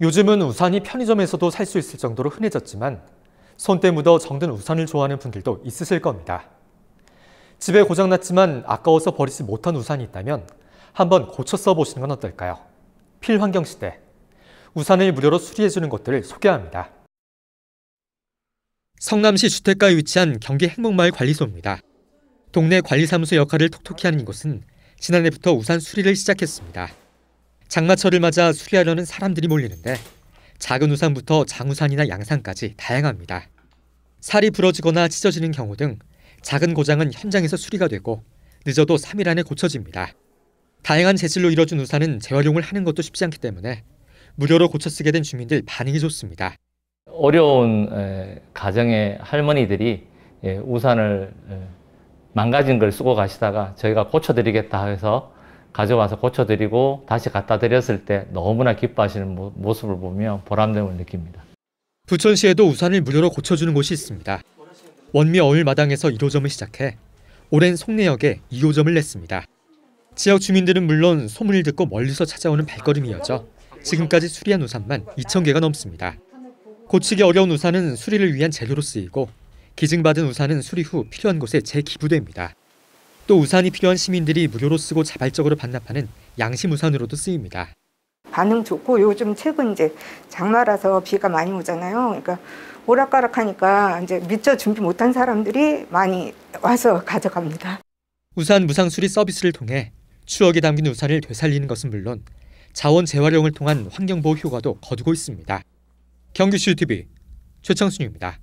요즘은 우산이 편의점에서도 살 수 있을 정도로 흔해졌지만 손때 묻어 정든 우산을 좋아하는 분들도 있으실 겁니다. 집에 고장났지만 아까워서 버리지 못한 우산이 있다면 한번 고쳐 써보시는 건 어떨까요? 필환경시대, 우산을 무료로 수리해주는 곳들을 소개합니다. 성남시 주택가에 위치한 경기 행목마을 관리소입니다. 동네 관리사무소 역할을 톡톡히 하는 이곳은 지난해부터 우산 수리를 시작했습니다. 장마철을 맞아 수리하려는 사람들이 몰리는데 작은 우산부터 장우산이나 양산까지 다양합니다. 살이 부러지거나 찢어지는 경우 등 작은 고장은 현장에서 수리가 되고 늦어도 3일 안에 고쳐집니다. 다양한 재질로 이뤄준 우산은 재활용을 하는 것도 쉽지 않기 때문에 무료로 고쳐 쓰게 된 주민들 반응이 좋습니다. 어려운 가정의 할머니들이 예, 우산을 망가진 걸 쓰고 가시다가 저희가 고쳐드리겠다 해서 가져와서 고쳐드리고 다시 갖다 드렸을 때 너무나 기뻐하시는 모습을 보며 보람됨을 느낍니다. 부천시에도 우산을 무료로 고쳐주는 곳이 있습니다. 원미 어울마당에서 1호점을 시작해 오랜 송내역에 2호점을 냈습니다. 지역 주민들은 물론 소문을 듣고 멀리서 찾아오는 발걸음이어져 지금까지 수리한 우산만 2천 개가 넘습니다. 고치기 어려운 우산은 수리를 위한 재료로 쓰이고 기증받은 우산은 수리 후 필요한 곳에 재기부됩니다. 또 우산이 필요한 시민들이 무료로 쓰고 자발적으로 반납하는 양심 우산으로도 쓰입니다. 반응 좋고 요즘 최근 이제 장마라서 비가 많이 오잖아요. 그러니까 오락가락하니까 이제 미처 준비 못한 사람들이 많이 와서 가져갑니다. 우산 무상 수리 서비스를 통해 추억이 담긴 우산을 되살리는 것은 물론 자원 재활용을 통한 환경 보호 효과도 거두고 있습니다. 경기시 TV 최창순입니다.